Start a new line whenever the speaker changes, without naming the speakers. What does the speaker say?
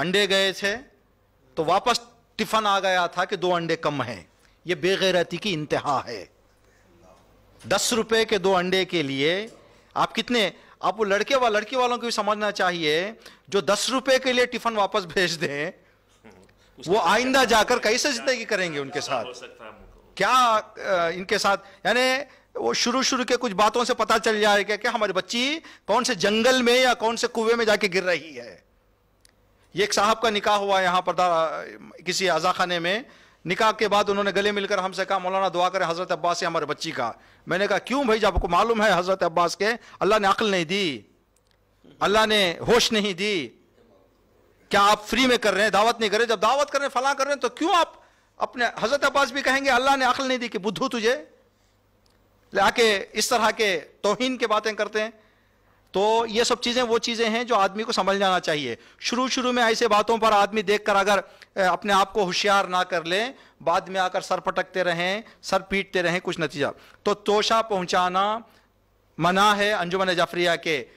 अंडे गए थे तो वापस टिफन आ गया था कि दो अंडे कम हैं ये बेगैरती की इंतहा है दस रुपए के दो अंडे के लिए आप कितने आप वो लड़के व वा, लड़की वालों को भी समझना चाहिए जो दस रुपए के लिए टिफन वापस भेज दें वो आइंदा जाकर कैसे जिंदगी करेंगे उनके साथ क्या इनके साथ यानी वो शुरू शुरू के कुछ बातों से पता चल जाएगा कि हमारी बच्ची कौन से जंगल में या कौन से कुएं में जाके गिर रही है ये एक साहब का निकाह हुआ यहाँ पर किसी अजाखाने में निकाह के बाद उन्होंने गले मिलकर हमसे कहा मौलाना दुआ करें हज़रत अब्बास से हमारे बच्ची का मैंने कहा क्यों भाई जब आपको मालूम है हज़रत अब्बास के अल्लाह ने अकल नहीं दी अल्लाह ने होश नहीं दी क्या आप फ्री में कर रहे हैं दावत नहीं कर रहे जब दावत कर रहे हैं फला कर रहे हैं तो क्यों आप अपने हज़रत अब्बास भी कहेंगे अल्लाह ने अकल नहीं दी कि बुद्धू तुझे आके इस तरह के तोहन के बातें करते हैं तो ये सब चीज़ें वो चीज़ें हैं जो आदमी को समझ जाना चाहिए शुरू शुरू में ऐसे बातों पर आदमी देखकर अगर अपने आप को होशियार ना कर ले बाद में आकर सर पटकते रहें सर पीटते रहें कुछ नतीजा तो तोशा पहुंचाना मना है अंजुमन जाफरिया के